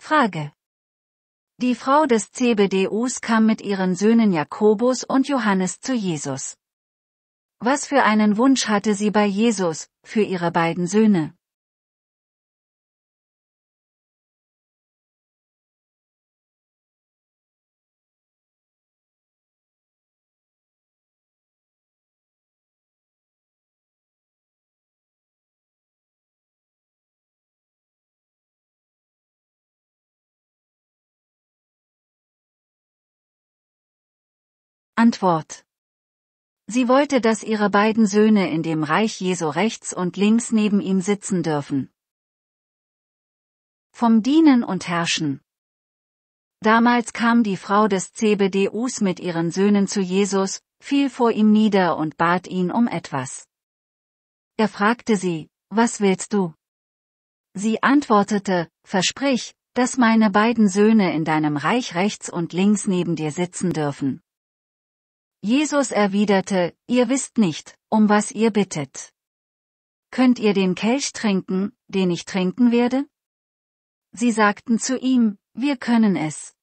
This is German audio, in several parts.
Frage. Die Frau des Zebedeus kam mit ihren Söhnen Jakobus und Johannes zu Jesus. Was für einen Wunsch hatte sie bei Jesus, für ihre beiden Söhne? Antwort. Sie wollte, dass ihre beiden Söhne in dem Reich Jesu rechts und links neben ihm sitzen dürfen. Vom Dienen und Herrschen. Damals kam die Frau des Zebedeus mit ihren Söhnen zu Jesus, fiel vor ihm nieder und bat ihn um etwas. Er fragte sie, was willst du? Sie antwortete, versprich, dass meine beiden Söhne in deinem Reich rechts und links neben dir sitzen dürfen. Jesus erwiderte, ihr wisst nicht, um was ihr bittet. Könnt ihr den Kelch trinken, den ich trinken werde? Sie sagten zu ihm, wir können es.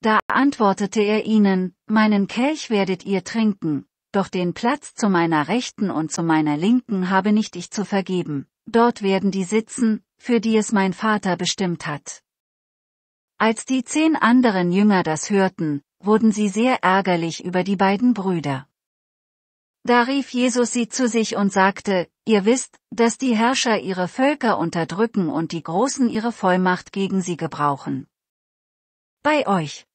Da antwortete er ihnen, meinen Kelch werdet ihr trinken, doch den Platz zu meiner Rechten und zu meiner Linken habe nicht ich zu vergeben, dort werden die sitzen, für die es mein Vater bestimmt hat. Als die zehn anderen Jünger das hörten, wurden sie sehr ärgerlich über die beiden Brüder. Da rief Jesus sie zu sich und sagte, ihr wisst, dass die Herrscher ihre Völker unterdrücken und die Großen ihre Vollmacht gegen sie gebrauchen. Bei euch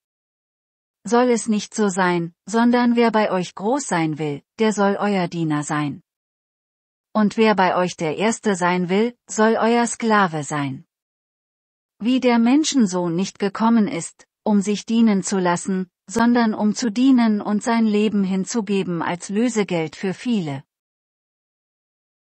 soll es nicht so sein, sondern wer bei euch groß sein will, der soll euer Diener sein. Und wer bei euch der Erste sein will, soll euer Sklave sein. Wie der Menschensohn nicht gekommen ist, um sich dienen zu lassen, sondern um zu dienen und sein Leben hinzugeben als Lösegeld für viele.